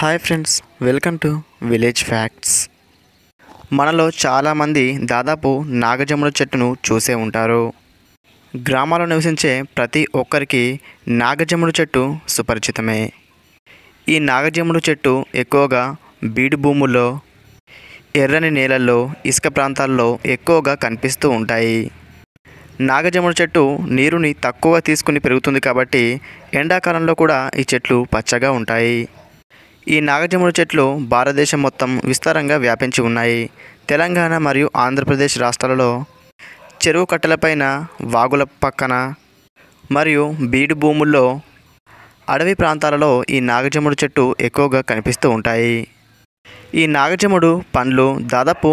hi friends welcome to village facts మనలో చాలామంది దాదాపు నాగజముడు చెట్టును చూసే ఉంటారు గ్రామాల్లో నివసించే ప్రతి ఒక్కరికి నాగజముడు చెట్టు సుపరిచితమే ఈ నాగజముడు చెట్టు ఎక్కువగా బీడు భూముల్లో ఎర్రని నేలల్లో ఇసుక ప్రాంతాల్లో ఎక్కువగా కనిపిస్తూ ఉంటాయి నాగజముడు చెట్టు నీరుని తక్కువ తీసుకుని పెరుగుతుంది కాబట్టి ఎండాకాలంలో కూడా ఈ చెట్లు పచ్చగా ఉంటాయి ఈ నాగజముడు చెట్లు భారతదేశం మొత్తం విస్తారంగా వ్యాపించి ఉన్నాయి తెలంగాణ మరియు ఆంధ్రప్రదేశ్ రాష్ట్రాలలో చెరువు కట్టలపైన వాగుల పక్కన మరియు బీడు భూముల్లో అడవి ప్రాంతాలలో ఈ నాగజముడు చెట్టు ఎక్కువగా కనిపిస్తూ ఉంటాయి ఈ నాగజముడు పండ్లు దాదాపు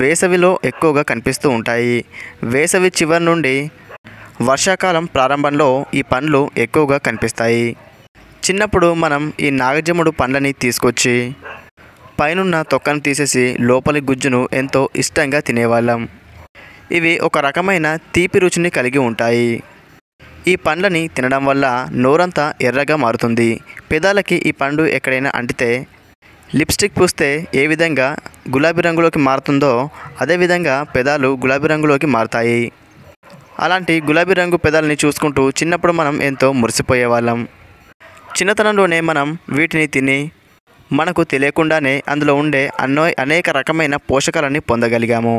వేసవిలో ఎక్కువగా కనిపిస్తూ ఉంటాయి వేసవి చివరి నుండి వర్షాకాలం ప్రారంభంలో ఈ పండ్లు ఎక్కువగా కనిపిస్తాయి చిన్నప్పుడు మనం ఈ నాగజముడు పండ్లని తీసుకొచ్చి పైనున్న తొక్కను తీసేసి లోపలి గుజ్జును ఎంతో ఇష్టంగా తినేవాళ్ళం ఇవి ఒక రకమైన తీపి రుచిని కలిగి ఉంటాయి ఈ పండ్లని తినడం వల్ల నోరంతా ఎర్రగా మారుతుంది పెదాలకి ఈ పండు ఎక్కడైనా అంటితే లిప్స్టిక్ పూస్తే ఏ విధంగా గులాబీ రంగులోకి మారుతుందో అదేవిధంగా పెదాలు గులాబీ రంగులోకి మారుతాయి అలాంటి గులాబీ రంగు పెదాలని చూసుకుంటూ చిన్నప్పుడు మనం ఎంతో మురిసిపోయేవాళ్ళం చిన్నతనంలోనే మనం వీటిని తిని మనకు తెలియకుండానే అందులో ఉండే అన్నో అనేక రకమైన పోషకాలని పొందగలిగాము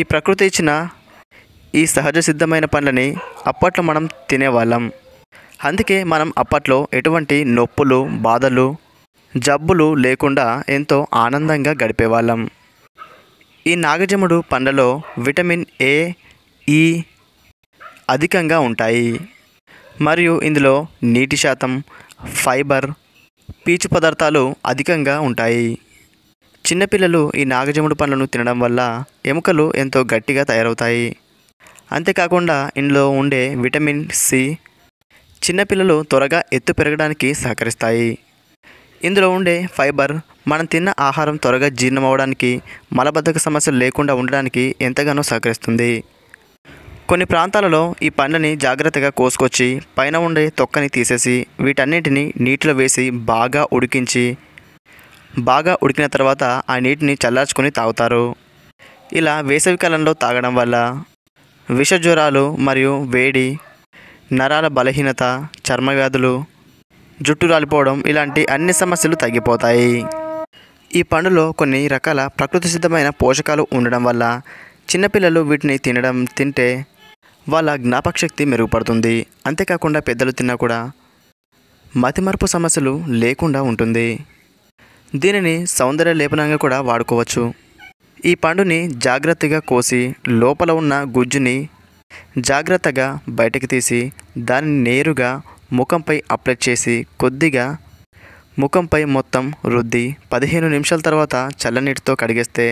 ఈ ప్రకృతి ఇచ్చిన ఈ సహజ సిద్ధమైన పండ్లని అప్పట్లో మనం తినేవాళ్ళం అందుకే మనం అప్పట్లో ఎటువంటి నొప్పులు బాధలు జబ్బులు లేకుండా ఎంతో ఆనందంగా గడిపేవాళ్ళం ఈ నాగజముడు పండ్లలో విటమిన్ ఏ ఈ అధికంగా ఉంటాయి మరియు ఇందులో నీటి శాతం ఫైబర్ పీచు పదార్థాలు అధికంగా ఉంటాయి చిన్నపిల్లలు ఈ నాగజముడు పండ్లను తినడం వల్ల ఎముకలు ఎంతో గట్టిగా తయారవుతాయి అంతేకాకుండా ఇందులో ఉండే విటమిన్ సి చిన్నపిల్లలు త్వరగా ఎత్తు పెరగడానికి సహకరిస్తాయి ఇందులో ఉండే ఫైబర్ మనం తిన్న ఆహారం త్వరగా జీర్ణం అవ్వడానికి మలబద్ధక సమస్యలు లేకుండా ఉండడానికి ఎంతగానో సహకరిస్తుంది కొన్ని ప్రాంతాలలో ఈ పండ్లని జాగ్రత్తగా కోసుకొచ్చి పైన ఉండే తొక్కని తీసేసి వీటన్నిటిని నీటిలో వేసి బాగా ఉడికించి బాగా ఉడికిన తర్వాత ఆ నీటిని చల్లార్చుకొని తాగుతారు ఇలా వేసవికాలంలో తాగడం వల్ల విషజ్వరాలు మరియు వేడి నరాల బలహీనత చర్మవ్యాధులు జుట్టు రాలిపోవడం ఇలాంటి అన్ని సమస్యలు తగ్గిపోతాయి ఈ పండులో కొన్ని రకాల ప్రకృతి సిద్ధమైన పోషకాలు ఉండడం వల్ల చిన్నపిల్లలు వీటిని తినడం తింటే వాళ్ళ జ్ఞాపకశక్తి మెరుగుపడుతుంది అంతేకాకుండా పెద్దలు తిన్నా కూడా మతిమరుపు సమస్యలు లేకుండా ఉంటుంది దీనిని సౌందర్య లేపనంగా కూడా వాడుకోవచ్చు ఈ పండుని జాగ్రత్తగా కోసి లోపల ఉన్న గుజ్జుని జాగ్రత్తగా బయటకు తీసి దాన్ని నేరుగా ముఖంపై అప్లై చేసి కొద్దిగా ముఖంపై మొత్తం రుద్ది పదిహేను నిమిషాల తర్వాత చల్లనీటితో కడిగేస్తే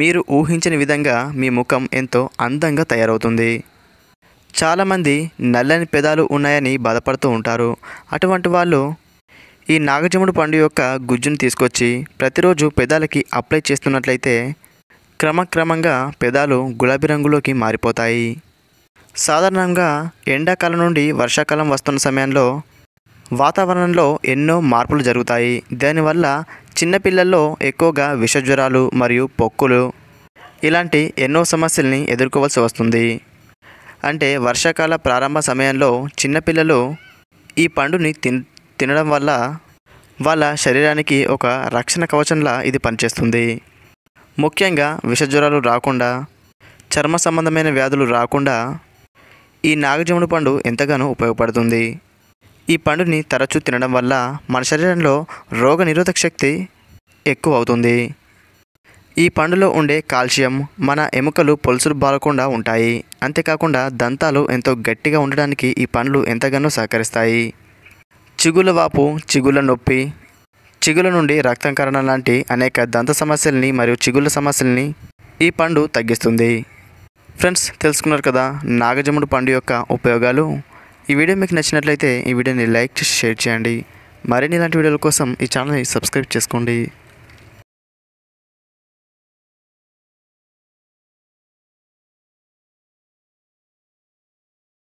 మీరు ఊహించని విధంగా మీ ముఖం ఎంతో అందంగా తయారవుతుంది చాలామంది నల్లని పెదాలు ఉన్నాయని బాధపడుతూ ఉంటారు అటువంటి వాళ్ళు ఈ నాగజముడు పండు యొక్క గుజ్జును తీసుకొచ్చి ప్రతిరోజు పెదాలకి అప్లై చేస్తున్నట్లయితే క్రమక్రమంగా పెదాలు గులాబీ రంగులోకి మారిపోతాయి సాధారణంగా ఎండాకాలం నుండి వర్షాకాలం వస్తున్న సమయంలో వాతావరణంలో ఎన్నో మార్పులు జరుగుతాయి దానివల్ల చిన్నపిల్లల్లో ఎక్కువగా విషజ్వరాలు మరియు పొక్కులు ఇలాంటి ఎన్నో సమస్యల్ని ఎదుర్కోవాల్సి వస్తుంది అంటే వర్షాకాల ప్రారంభ సమయంలో చిన్నపిల్లలు ఈ పండుని తిన్ తినడం వల్ల వాళ్ళ శరీరానికి ఒక రక్షణ కవచంలా ఇది పనిచేస్తుంది ముఖ్యంగా విషజ్వరాలు రాకుండా చర్మ సంబంధమైన వ్యాధులు రాకుండా ఈ నాగజముడు పండు ఎంతగానో ఉపయోగపడుతుంది ఈ పండుని తరచూ తినడం వల్ల మన శరీరంలో రోగ నిరోధక శక్తి ఎక్కువ అవుతుంది ఈ పండులో ఉండే కాల్షియం మన ఎముకలు పొలుసులు బాలకుండా ఉంటాయి అంతేకాకుండా దంతాలు ఎంతో గట్టిగా ఉండడానికి ఈ పండ్లు ఎంతగానో సహకరిస్తాయి చిగుల వాపు చిగుల నొప్పి చిగుల నుండి రక్తంకరణ లాంటి అనేక దంత సమస్యల్ని మరియు చిగుళ్ళ సమస్యల్ని ఈ పండు తగ్గిస్తుంది ఫ్రెండ్స్ తెలుసుకున్నారు కదా నాగజముడు పండు యొక్క ఉపయోగాలు ఈ వీడియో మీకు నచ్చినట్లయితే ఈ వీడియోని లైక్ చేసి షేర్ చేయండి మరిన్ని ఇలాంటి వీడియోల కోసం ఈ ఛానల్ని సబ్స్క్రైబ్ చేసుకోండి